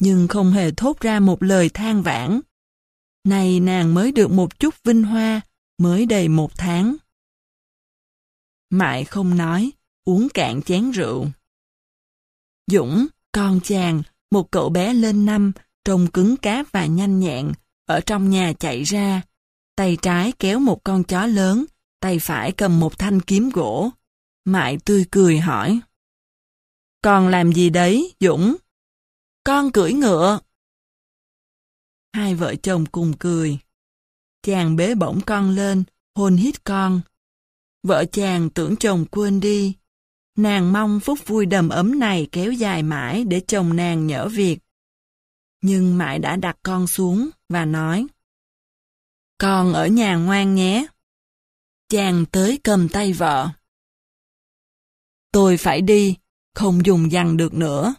nhưng không hề thốt ra một lời than vãn. Này nàng mới được một chút vinh hoa, mới đầy một tháng. Mại không nói, uống cạn chén rượu. Dũng, con chàng, một cậu bé lên năm, trông cứng cáp và nhanh nhẹn, ở trong nhà chạy ra. Tay trái kéo một con chó lớn, tay phải cầm một thanh kiếm gỗ. Mại tươi cười hỏi. Con làm gì đấy, Dũng? Con cưỡi ngựa. Hai vợ chồng cùng cười. Chàng bế bổng con lên, hôn hít con. Vợ chàng tưởng chồng quên đi. Nàng mong phút vui đầm ấm này kéo dài mãi để chồng nàng nhỡ việc. Nhưng mãi đã đặt con xuống và nói Con ở nhà ngoan nhé. Chàng tới cầm tay vợ. Tôi phải đi, không dùng dằn được nữa.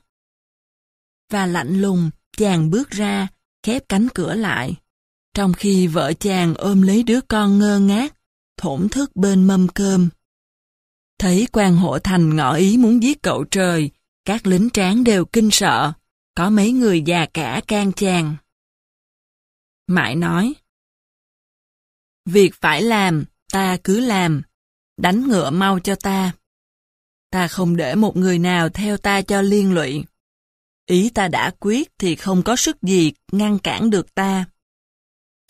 Và lạnh lùng, chàng bước ra, khép cánh cửa lại. Trong khi vợ chàng ôm lấy đứa con ngơ ngác, thổn thức bên mâm cơm. Thấy quan hộ thành ngỏ ý muốn giết cậu trời, các lính tráng đều kinh sợ, có mấy người già cả can chàng. Mãi nói, Việc phải làm, ta cứ làm, đánh ngựa mau cho ta. Ta không để một người nào theo ta cho liên lụy. Ý ta đã quyết thì không có sức gì ngăn cản được ta.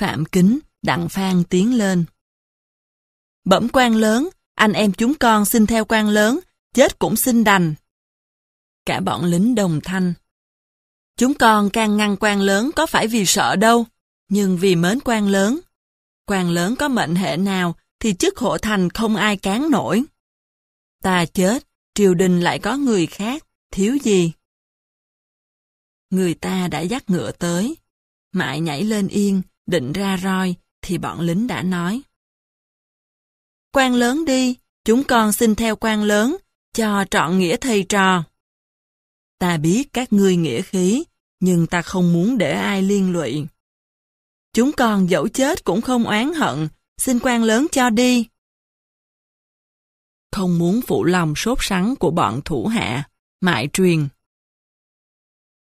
Phạm Kính, Đặng Phan tiến lên. Bẩm quan lớn, anh em chúng con xin theo quan lớn, chết cũng xin đành. Cả bọn lính đồng thanh. Chúng con càng ngăn quan lớn có phải vì sợ đâu, nhưng vì mến quan lớn. Quan lớn có mệnh hệ nào thì chức hộ thành không ai cán nổi. Ta chết, triều đình lại có người khác, thiếu gì? người ta đã dắt ngựa tới. Mại nhảy lên yên, định ra roi, thì bọn lính đã nói. quan lớn đi, chúng con xin theo quan lớn, cho trọn nghĩa thầy trò. Ta biết các ngươi nghĩa khí, nhưng ta không muốn để ai liên lụy. Chúng con dẫu chết cũng không oán hận, xin quan lớn cho đi. Không muốn phụ lòng sốt sắng của bọn thủ hạ, mại truyền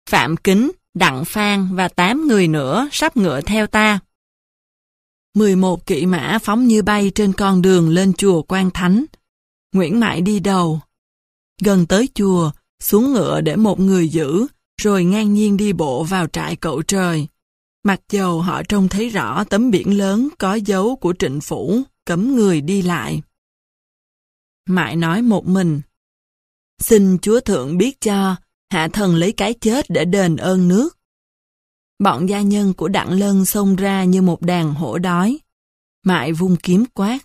Phạm Kính, Đặng Phan và 8 người nữa sắp ngựa theo ta. 11 kỵ mã phóng như bay trên con đường lên chùa Quang Thánh. Nguyễn Mại đi đầu. Gần tới chùa, xuống ngựa để một người giữ, rồi ngang nhiên đi bộ vào trại cậu trời. Mặc dầu họ trông thấy rõ tấm biển lớn có dấu của trịnh phủ, cấm người đi lại. Mại nói một mình, Xin Chúa Thượng biết cho, hạ thần lấy cái chết để đền ơn nước. Bọn gia nhân của Đặng Lân xông ra như một đàn hổ đói. Mại vung kiếm quát.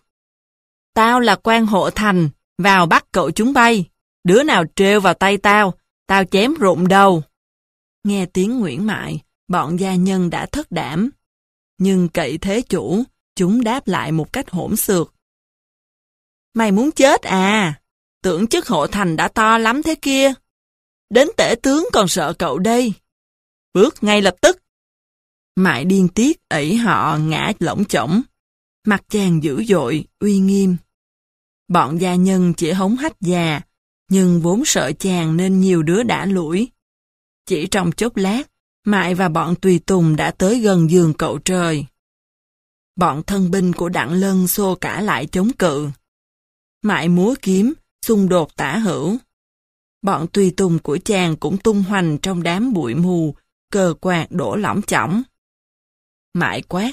Tao là quan hộ thành, vào bắt cậu chúng bay. Đứa nào trêu vào tay tao, tao chém rụm đầu. Nghe tiếng Nguyễn Mại, bọn gia nhân đã thất đảm. Nhưng cậy thế chủ, chúng đáp lại một cách hỗn xược. Mày muốn chết à? Tưởng chức hộ thành đã to lắm thế kia đến tể tướng còn sợ cậu đây. Bước ngay lập tức. Mại điên tiết ẩy họ ngã lỏng chổng. Mặt chàng dữ dội, uy nghiêm. Bọn gia nhân chỉ hống hách già, nhưng vốn sợ chàng nên nhiều đứa đã lủi. Chỉ trong chốc lát, Mại và bọn tùy tùng đã tới gần giường cậu trời. Bọn thân binh của Đặng Lân xô cả lại chống cự. Mại múa kiếm, xung đột tả hữu. Bọn tùy tùng của chàng cũng tung hoành trong đám bụi mù, cờ quạt đổ lỏng chỏng. Mãi quát.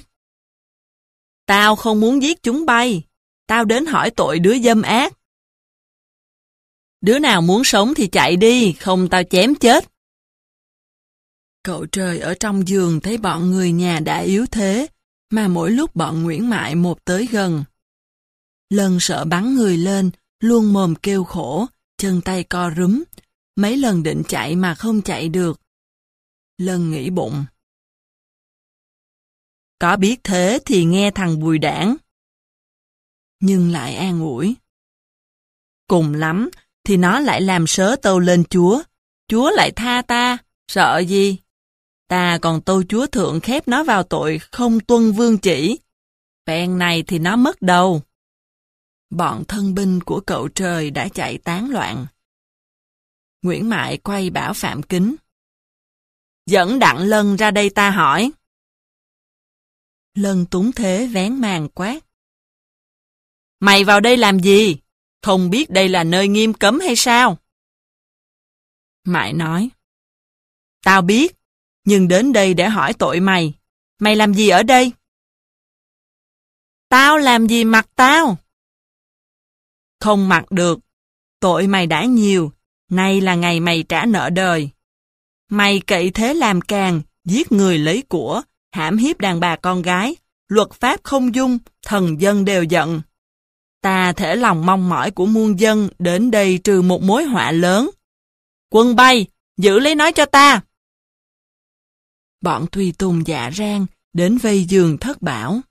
Tao không muốn giết chúng bay, tao đến hỏi tội đứa dâm ác. Đứa nào muốn sống thì chạy đi, không tao chém chết. Cậu trời ở trong giường thấy bọn người nhà đã yếu thế, mà mỗi lúc bọn Nguyễn Mại một tới gần. Lần sợ bắn người lên, luôn mồm kêu khổ, chân tay co rúm, mấy lần định chạy mà không chạy được. Lân nghĩ bụng. Có biết thế thì nghe thằng Bùi Đảng. Nhưng lại an ủi. Cùng lắm thì nó lại làm sớ tâu lên Chúa. Chúa lại tha ta, sợ gì? Ta còn tô Chúa Thượng khép nó vào tội không tuân vương chỉ. Phen này thì nó mất đầu. Bọn thân binh của cậu trời đã chạy tán loạn. Nguyễn Mại quay bảo Phạm Kính. Dẫn Đặng Lân ra đây ta hỏi. Lân túng thế vén màn quát. Mày vào đây làm gì? Không biết đây là nơi nghiêm cấm hay sao? Mại nói. Tao biết, nhưng đến đây để hỏi tội mày. Mày làm gì ở đây? Tao làm gì mặt tao? Không mặc được. Tội mày đã nhiều, nay là ngày mày trả nợ đời. Mày cậy thế làm càng, giết người lấy của, hãm hiếp đàn bà con gái, luật pháp không dung, thần dân đều giận. Ta thể lòng mong mỏi của muôn dân đến đây trừ một mối họa lớn. Quân bay, giữ lấy nói cho ta. Bọn tùy tùng dạ rang, đến vây giường thất bảo.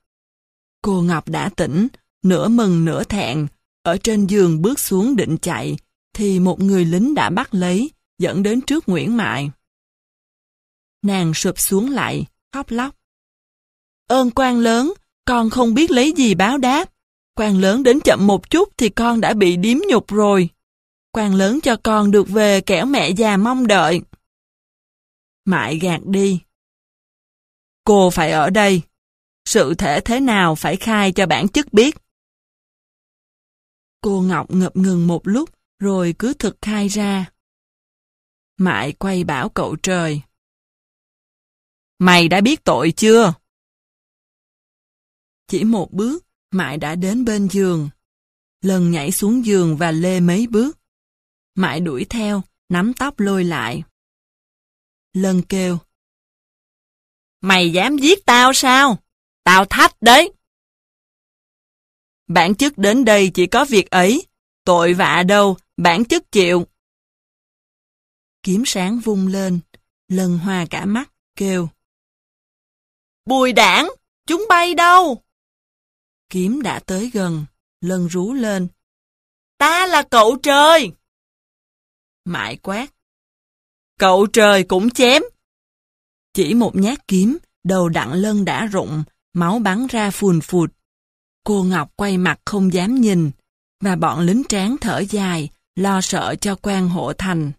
Cô Ngọc đã tỉnh, nửa mừng nửa thẹn, ở trên giường bước xuống định chạy, thì một người lính đã bắt lấy, dẫn đến trước Nguyễn Mại. Nàng sụp xuống lại, khóc lóc. Ơn quan lớn, con không biết lấy gì báo đáp. Quan lớn đến chậm một chút thì con đã bị điếm nhục rồi. Quan lớn cho con được về kẻ mẹ già mong đợi. Mại gạt đi. Cô phải ở đây. Sự thể thế nào phải khai cho bản chức biết. Cô Ngọc ngập ngừng một lúc, rồi cứ thực khai ra. Mại quay bảo cậu trời. Mày đã biết tội chưa? Chỉ một bước, Mại đã đến bên giường. Lần nhảy xuống giường và lê mấy bước. Mại đuổi theo, nắm tóc lôi lại. lần kêu. Mày dám giết tao sao? Tao thách đấy bản chức đến đây chỉ có việc ấy, tội vạ đâu, bản chức chịu. Kiếm sáng vung lên, lần hoa cả mắt, kêu. Bùi đảng, chúng bay đâu? Kiếm đã tới gần, lần rú lên. Ta là cậu trời! Mại quát. Cậu trời cũng chém. Chỉ một nhát kiếm, đầu đặng lân đã rụng, máu bắn ra phùn phụt. Cô Ngọc quay mặt không dám nhìn, và bọn lính tráng thở dài, lo sợ cho quan hộ thành.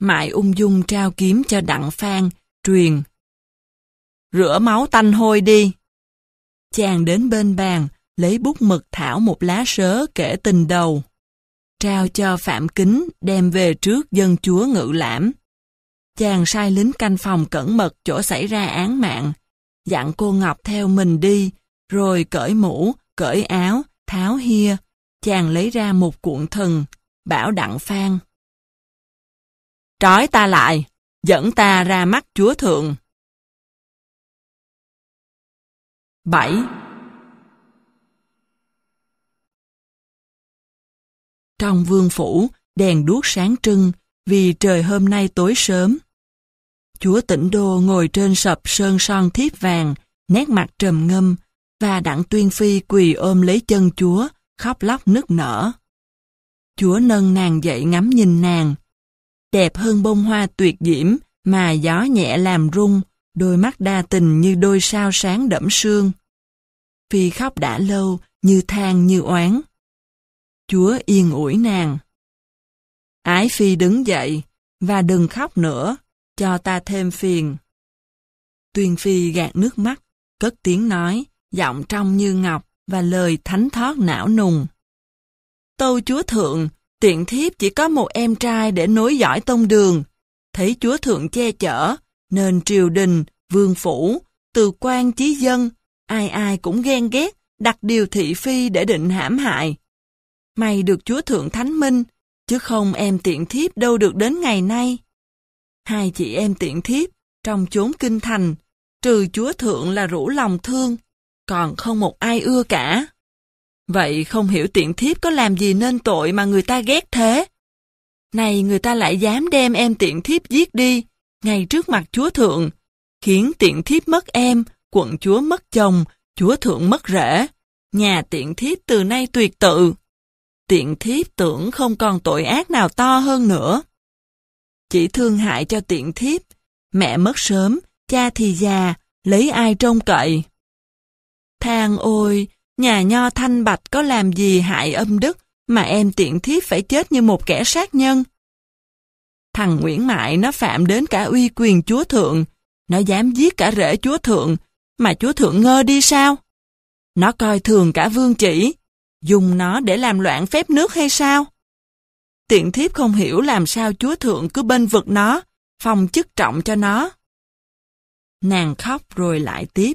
Mại ung dung trao kiếm cho Đặng Phan, truyền. Rửa máu tanh hôi đi. Chàng đến bên bàn, lấy bút mực thảo một lá sớ kể tình đầu. Trao cho Phạm Kính đem về trước dân chúa ngự lãm. Chàng sai lính canh phòng cẩn mật chỗ xảy ra án mạng. Dặn cô Ngọc theo mình đi, rồi cởi mũ, cởi áo, tháo hia, chàng lấy ra một cuộn thần, bảo đặng phan. Trói ta lại, dẫn ta ra mắt chúa thượng. 7. Trong vương phủ, đèn đuốc sáng trưng, vì trời hôm nay tối sớm. Chúa tỉnh đô ngồi trên sập sơn son thiếp vàng, nét mặt trầm ngâm, và đặng tuyên phi quỳ ôm lấy chân chúa, khóc lóc nức nở. Chúa nâng nàng dậy ngắm nhìn nàng. Đẹp hơn bông hoa tuyệt diễm mà gió nhẹ làm rung, đôi mắt đa tình như đôi sao sáng đẫm sương. Phi khóc đã lâu, như than như oán. Chúa yên ủi nàng. Ái Phi đứng dậy, và đừng khóc nữa, cho ta thêm phiền. Tuyên Phi gạt nước mắt, cất tiếng nói, giọng trong như ngọc và lời thánh thoát não nùng. Tâu chúa thượng, tiện thiếp chỉ có một em trai để nối dõi tông đường. Thấy chúa thượng che chở, nên triều đình, vương phủ, từ quan chí dân, ai ai cũng ghen ghét, đặt điều thị phi để định hãm hại. May được chúa thượng thánh minh, chứ không em tiện thiếp đâu được đến ngày nay. Hai chị em tiện thiếp, trong chốn kinh thành, trừ chúa thượng là rủ lòng thương, còn không một ai ưa cả. Vậy không hiểu tiện thiếp có làm gì nên tội mà người ta ghét thế. Này người ta lại dám đem em tiện thiếp giết đi, ngay trước mặt chúa thượng, khiến tiện thiếp mất em, quận chúa mất chồng, chúa thượng mất rễ, nhà tiện thiếp từ nay tuyệt tự. Tiện thiếp tưởng không còn tội ác nào to hơn nữa. Chỉ thương hại cho tiện thiếp, mẹ mất sớm, cha thì già, lấy ai trông cậy. Thang ôi, nhà nho thanh bạch có làm gì hại âm đức mà em tiện thiết phải chết như một kẻ sát nhân. Thằng Nguyễn Mại nó phạm đến cả uy quyền chúa thượng, nó dám giết cả rễ chúa thượng, mà chúa thượng ngơ đi sao? Nó coi thường cả vương chỉ, dùng nó để làm loạn phép nước hay sao? Tiện thiếp không hiểu làm sao chúa thượng cứ bên vực nó, phòng chức trọng cho nó. Nàng khóc rồi lại tiếp.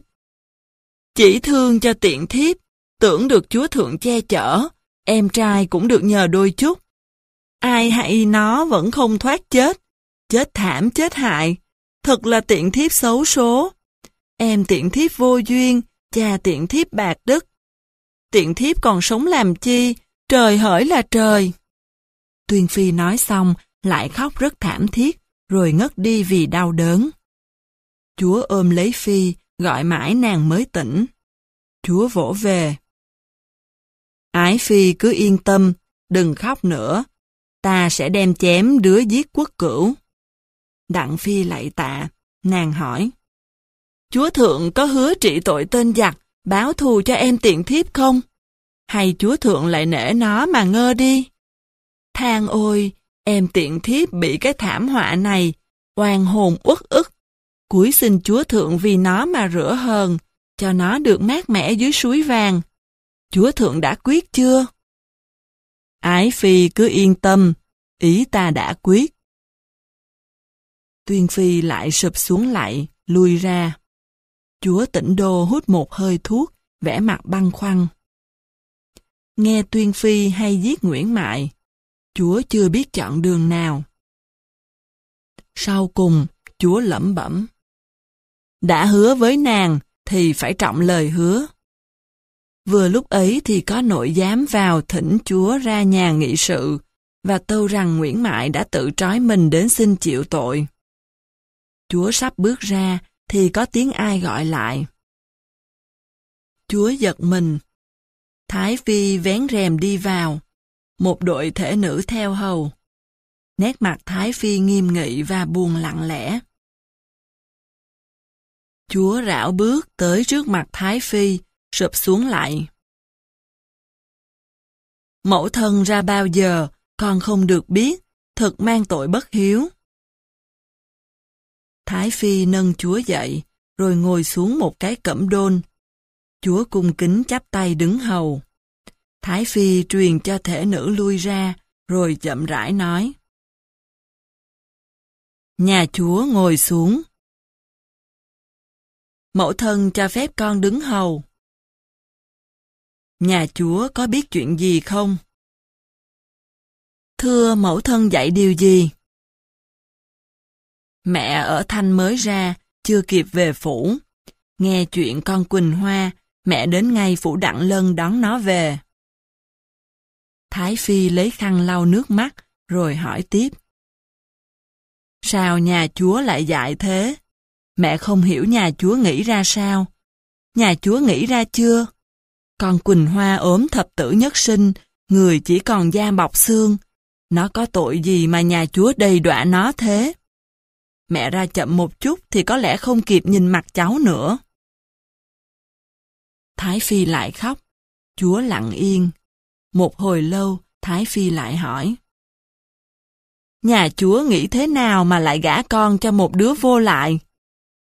Chỉ thương cho tiện thiếp, tưởng được Chúa Thượng che chở, em trai cũng được nhờ đôi chút. Ai hay nó vẫn không thoát chết, chết thảm chết hại, thật là tiện thiếp xấu số. Em tiện thiếp vô duyên, cha tiện thiếp bạc đức. Tiện thiếp còn sống làm chi, trời hỡi là trời. Tuyên Phi nói xong, lại khóc rất thảm thiết, rồi ngất đi vì đau đớn. Chúa ôm lấy Phi, gọi mãi nàng mới tỉnh. Chúa vỗ về. Ái phi cứ yên tâm, đừng khóc nữa, ta sẽ đem chém đứa giết quốc cửu. Đặng phi lạy tạ, nàng hỏi. Chúa thượng có hứa trị tội tên giặc, báo thù cho em tiện thiếp không? Hay chúa thượng lại nể nó mà ngơ đi? Thang ôi, em tiện thiếp bị cái thảm họa này, oan hồn uất ức, cuối xin Chúa Thượng vì nó mà rửa hờn, cho nó được mát mẻ dưới suối vàng. Chúa Thượng đã quyết chưa? Ái Phi cứ yên tâm, ý ta đã quyết. Tuyên Phi lại sụp xuống lại, lui ra. Chúa tỉnh đô hút một hơi thuốc, vẽ mặt băng khoăn. Nghe Tuyên Phi hay giết Nguyễn Mại, Chúa chưa biết chọn đường nào. Sau cùng, Chúa lẩm bẩm đã hứa với nàng thì phải trọng lời hứa. Vừa lúc ấy thì có nội giám vào thỉnh chúa ra nhà nghị sự và tâu rằng Nguyễn Mại đã tự trói mình đến xin chịu tội. Chúa sắp bước ra thì có tiếng ai gọi lại. Chúa giật mình. Thái Phi vén rèm đi vào. Một đội thể nữ theo hầu. Nét mặt Thái Phi nghiêm nghị và buồn lặng lẽ. Chúa rảo bước tới trước mặt Thái Phi, sụp xuống lại. Mẫu thân ra bao giờ, con không được biết, thật mang tội bất hiếu. Thái Phi nâng chúa dậy, rồi ngồi xuống một cái cẩm đôn. Chúa cung kính chắp tay đứng hầu. Thái Phi truyền cho thể nữ lui ra, rồi chậm rãi nói. Nhà chúa ngồi xuống, mẫu thân cho phép con đứng hầu. Nhà chúa có biết chuyện gì không? Thưa mẫu thân dạy điều gì? Mẹ ở Thanh mới ra, chưa kịp về phủ. Nghe chuyện con Quỳnh Hoa, mẹ đến ngay phủ Đặng Lân đón nó về. Thái Phi lấy khăn lau nước mắt, rồi hỏi tiếp. Sao nhà chúa lại dạy thế? Mẹ không hiểu nhà Chúa nghĩ ra sao. Nhà Chúa nghĩ ra chưa? Con Quỳnh Hoa ốm thập tử nhất sinh, người chỉ còn da bọc xương. Nó có tội gì mà nhà Chúa đầy đọa nó thế? Mẹ ra chậm một chút thì có lẽ không kịp nhìn mặt cháu nữa. Thái Phi lại khóc. Chúa lặng yên. Một hồi lâu, Thái Phi lại hỏi. Nhà Chúa nghĩ thế nào mà lại gả con cho một đứa vô lại?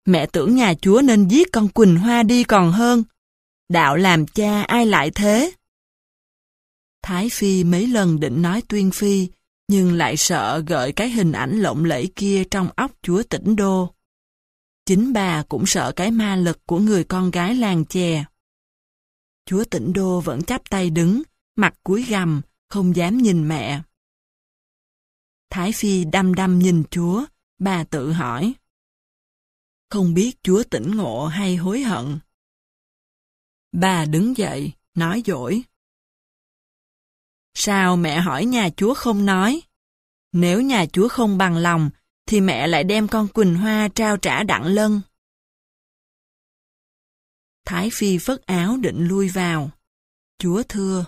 mẹ tưởng nhà chúa nên giết con Quỳnh Hoa đi còn hơn. Đạo làm cha ai lại thế? Thái Phi mấy lần định nói Tuyên Phi, nhưng lại sợ gợi cái hình ảnh lộng lẫy kia trong óc chúa tỉnh đô. Chính bà cũng sợ cái ma lực của người con gái làng chè. Chúa tỉnh đô vẫn chắp tay đứng, mặt cúi gằm, không dám nhìn mẹ. Thái Phi đăm đăm nhìn chúa, bà tự hỏi không biết Chúa tỉnh ngộ hay hối hận. Bà đứng dậy, nói dỗi. Sao mẹ hỏi nhà Chúa không nói? Nếu nhà Chúa không bằng lòng, thì mẹ lại đem con Quỳnh Hoa trao trả Đặng Lân. Thái Phi phất áo định lui vào. Chúa thưa.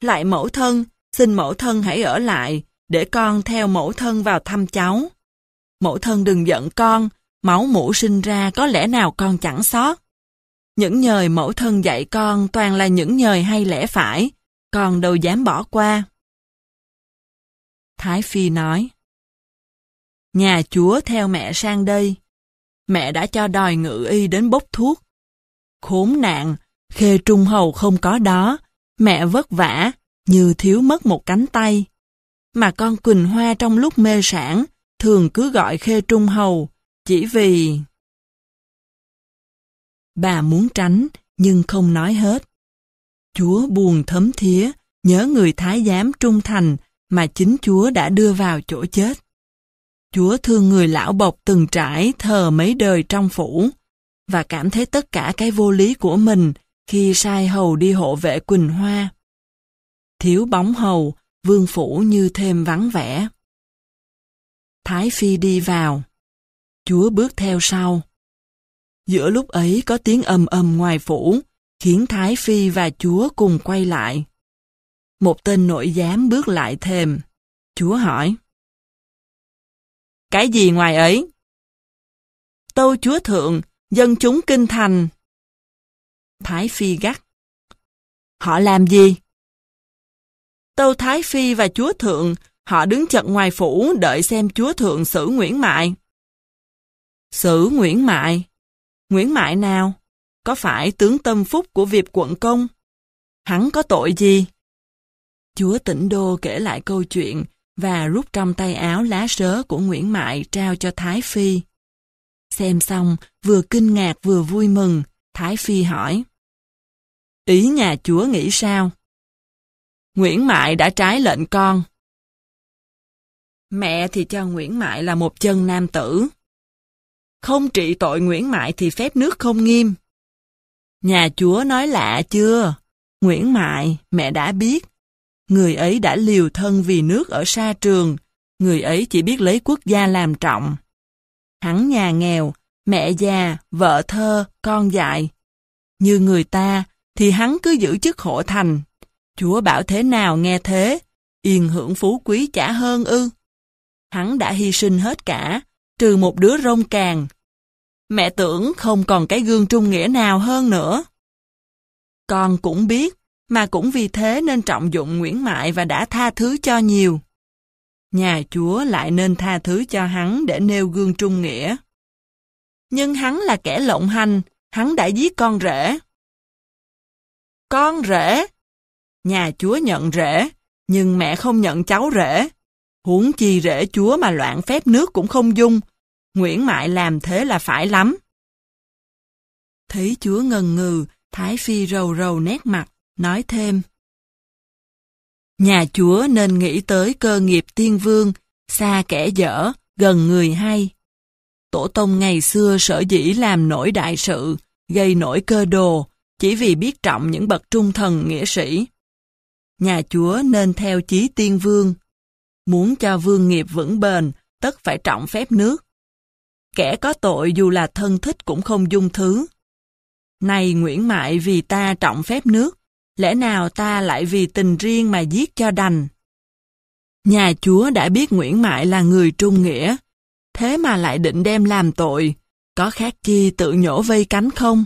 Lại mẫu thân, xin mẫu thân hãy ở lại, để con theo mẫu thân vào thăm cháu. Mẫu thân đừng giận con, máu mũ sinh ra có lẽ nào con chẳng sót. Những nhời mẫu thân dạy con toàn là những nhời hay lẽ phải, con đâu dám bỏ qua. Thái Phi nói, Nhà chúa theo mẹ sang đây, mẹ đã cho đòi ngự y đến bốc thuốc. Khốn nạn, khê trung hầu không có đó, mẹ vất vả, như thiếu mất một cánh tay. Mà con Quỳnh Hoa trong lúc mê sản, thường cứ gọi khê trung hầu, chỉ vì... Bà muốn tránh, nhưng không nói hết. Chúa buồn thấm thía, nhớ người thái giám trung thành mà chính Chúa đã đưa vào chỗ chết. Chúa thương người lão bộc từng trải thờ mấy đời trong phủ, và cảm thấy tất cả cái vô lý của mình khi sai hầu đi hộ vệ Quỳnh Hoa. Thiếu bóng hầu, vương phủ như thêm vắng vẻ. Thái Phi đi vào, Chúa bước theo sau. Giữa lúc ấy có tiếng ầm ầm ngoài phủ, khiến Thái Phi và Chúa cùng quay lại. Một tên nội giám bước lại thềm. Chúa hỏi. Cái gì ngoài ấy? Tâu Chúa Thượng, dân chúng kinh thành. Thái Phi gắt. Họ làm gì? Tâu Thái Phi và Chúa Thượng, họ đứng chật ngoài phủ đợi xem Chúa Thượng xử Nguyễn Mại. Sử Nguyễn Mại Nguyễn Mại nào? Có phải tướng tâm phúc của Việt quận công? Hắn có tội gì? Chúa tỉnh đô kể lại câu chuyện và rút trong tay áo lá sớ của Nguyễn Mại trao cho Thái Phi. Xem xong, vừa kinh ngạc vừa vui mừng, Thái Phi hỏi. Ý nhà chúa nghĩ sao? Nguyễn Mại đã trái lệnh con. Mẹ thì cho Nguyễn Mại là một chân nam tử không trị tội Nguyễn Mại thì phép nước không nghiêm. Nhà chúa nói lạ chưa? Nguyễn Mại, mẹ đã biết. Người ấy đã liều thân vì nước ở xa trường, người ấy chỉ biết lấy quốc gia làm trọng. Hắn nhà nghèo, mẹ già, vợ thơ, con dại. Như người ta, thì hắn cứ giữ chức hộ thành. Chúa bảo thế nào nghe thế, yên hưởng phú quý chả hơn ư. Hắn đã hy sinh hết cả, trừ một đứa rông càng. Mẹ tưởng không còn cái gương trung nghĩa nào hơn nữa. Con cũng biết, mà cũng vì thế nên trọng dụng Nguyễn Mại và đã tha thứ cho nhiều. Nhà Chúa lại nên tha thứ cho hắn để nêu gương trung nghĩa. Nhưng hắn là kẻ lộng hành, hắn đã giết con rể. Con rể? Nhà Chúa nhận rể, nhưng mẹ không nhận cháu rể huống chi rễ chúa mà loạn phép nước cũng không dung. Nguyễn Mại làm thế là phải lắm. Thấy chúa ngần ngừ, Thái Phi rầu rầu nét mặt, nói thêm. Nhà chúa nên nghĩ tới cơ nghiệp tiên vương, xa kẻ dở, gần người hay. Tổ tông ngày xưa sở dĩ làm nổi đại sự, gây nổi cơ đồ, chỉ vì biết trọng những bậc trung thần nghĩa sĩ. Nhà chúa nên theo chí tiên vương, Muốn cho vương nghiệp vững bền, tất phải trọng phép nước. Kẻ có tội dù là thân thích cũng không dung thứ. Này Nguyễn Mại vì ta trọng phép nước, lẽ nào ta lại vì tình riêng mà giết cho đành? Nhà chúa đã biết Nguyễn Mại là người trung nghĩa, thế mà lại định đem làm tội, có khác chi tự nhổ vây cánh không?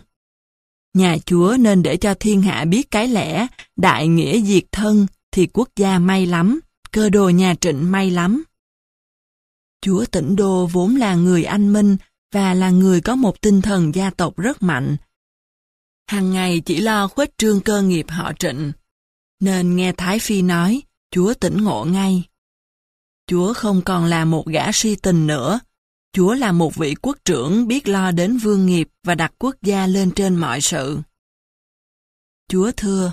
Nhà chúa nên để cho thiên hạ biết cái lẽ, đại nghĩa diệt thân thì quốc gia may lắm cơ đồ nhà Trịnh may lắm. Chúa Tịnh Đô vốn là người anh minh và là người có một tinh thần gia tộc rất mạnh. Hàng ngày chỉ lo khuếch trương cơ nghiệp họ Trịnh, nên nghe Thái Phi nói, Chúa tỉnh ngộ ngay. Chúa không còn là một gã si tình nữa, Chúa là một vị quốc trưởng biết lo đến vương nghiệp và đặt quốc gia lên trên mọi sự. Chúa thưa,